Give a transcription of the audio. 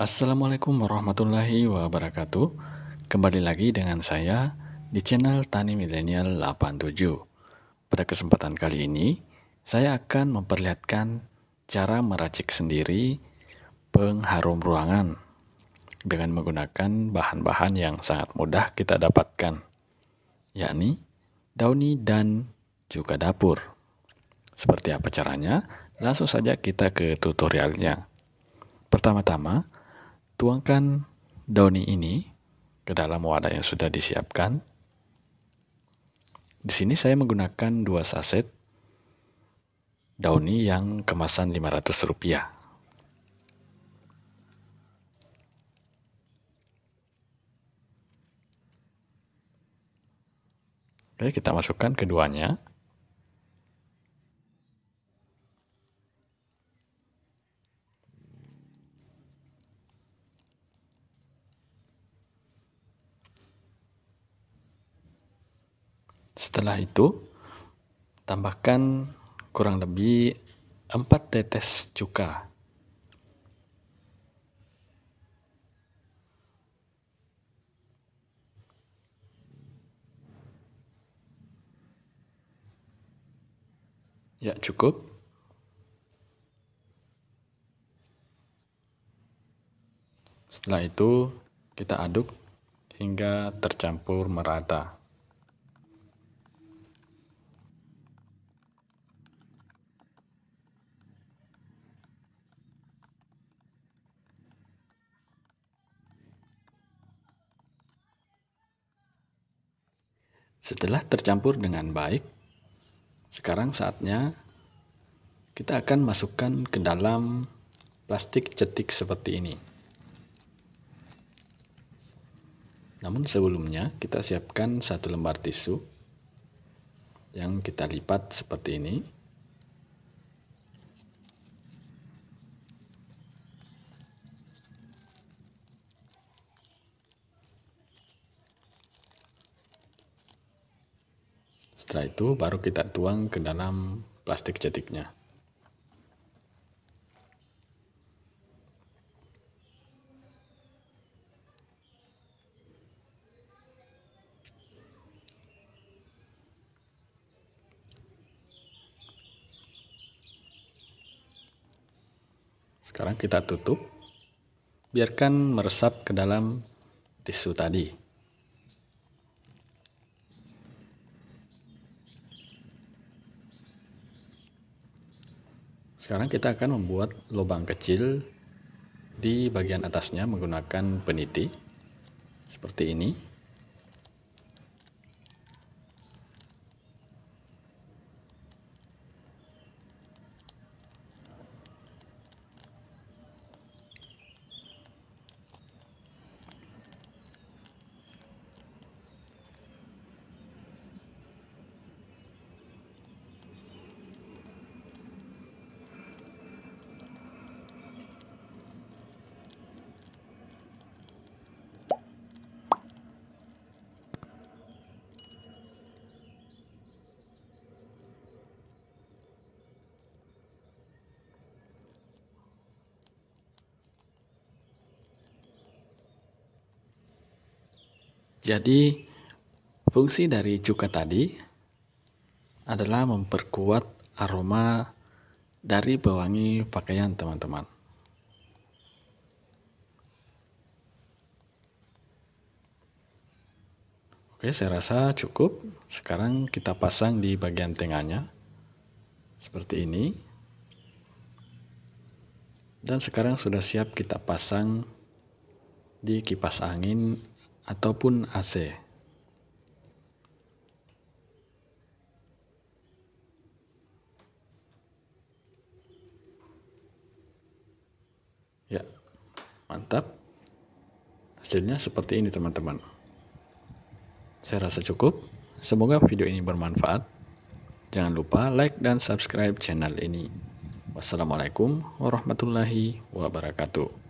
Assalamualaikum warahmatullahi wabarakatuh. Kembali lagi dengan saya di channel Tani Milenial 87. Pada kesempatan kali ini, saya akan memperlihatkan cara meracik sendiri pengharum ruangan dengan menggunakan bahan-bahan yang sangat mudah kita dapatkan, yakni dauni dan juga dapur. Seperti apa caranya? Langsung saja kita ke tutorialnya. Pertama-tama, Tuangkan daun ini ke dalam wadah yang sudah disiapkan. Di sini saya menggunakan dua saset dauni yang kemasan 500 rupiah. Oke, kita masukkan keduanya. Setelah itu, tambahkan kurang lebih 4 tetes cuka. Ya, cukup. Setelah itu, kita aduk hingga tercampur merata. Setelah tercampur dengan baik, sekarang saatnya kita akan masukkan ke dalam plastik cetik seperti ini. Namun sebelumnya kita siapkan satu lembar tisu yang kita lipat seperti ini. Setelah itu baru kita tuang ke dalam plastik cetiknya. Sekarang kita tutup. Biarkan meresap ke dalam tisu tadi. Sekarang kita akan membuat lubang kecil di bagian atasnya menggunakan peniti seperti ini. Jadi fungsi dari cuka tadi adalah memperkuat aroma dari pewangi pakaian teman-teman. Oke, saya rasa cukup. Sekarang kita pasang di bagian tengahnya. Seperti ini. Dan sekarang sudah siap kita pasang di kipas angin ataupun AC. Ya, mantap. Hasilnya seperti ini teman-teman. Saya rasa cukup. Semoga video ini bermanfaat. Jangan lupa like dan subscribe channel ini. Wassalamualaikum warahmatullahi wabarakatuh.